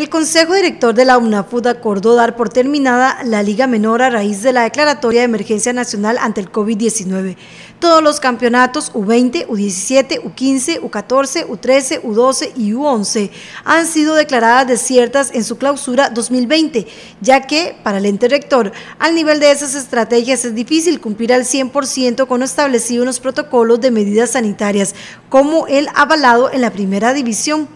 El Consejo Director de la UNAFUD acordó dar por terminada la Liga Menor a raíz de la declaratoria de emergencia nacional ante el COVID-19. Todos los campeonatos U20, U17, U15, U14, U13, U12 y U11 han sido declaradas desiertas en su clausura 2020, ya que, para el ente rector, al nivel de esas estrategias es difícil cumplir al 100% con lo establecido en los protocolos de medidas sanitarias, como el avalado en la primera división.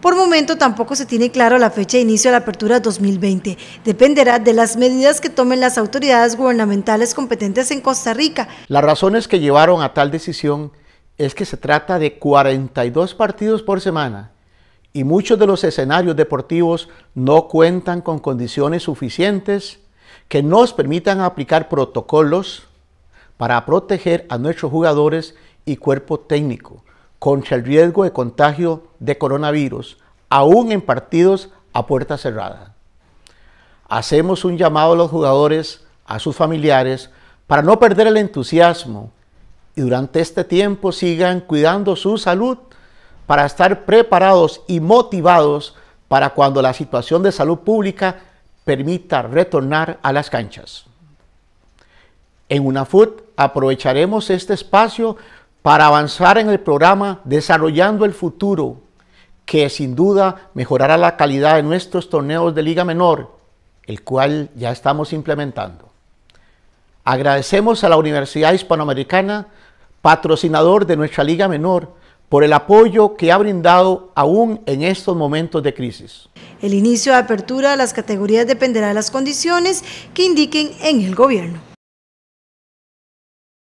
Por momento tampoco se tiene claro la fecha de inicio de la apertura 2020. Dependerá de las medidas que tomen las autoridades gubernamentales competentes en Costa Rica. Las razones que llevaron a tal decisión es que se trata de 42 partidos por semana y muchos de los escenarios deportivos no cuentan con condiciones suficientes que nos permitan aplicar protocolos para proteger a nuestros jugadores y cuerpo técnico contra el riesgo de contagio de coronavirus, aún en partidos a puerta cerrada. Hacemos un llamado a los jugadores, a sus familiares, para no perder el entusiasmo y durante este tiempo sigan cuidando su salud para estar preparados y motivados para cuando la situación de salud pública permita retornar a las canchas. En UNAFUT aprovecharemos este espacio para avanzar en el programa Desarrollando el Futuro, que sin duda mejorará la calidad de nuestros torneos de Liga Menor, el cual ya estamos implementando. Agradecemos a la Universidad Hispanoamericana, patrocinador de nuestra Liga Menor, por el apoyo que ha brindado aún en estos momentos de crisis. El inicio de apertura de las categorías dependerá de las condiciones que indiquen en el gobierno.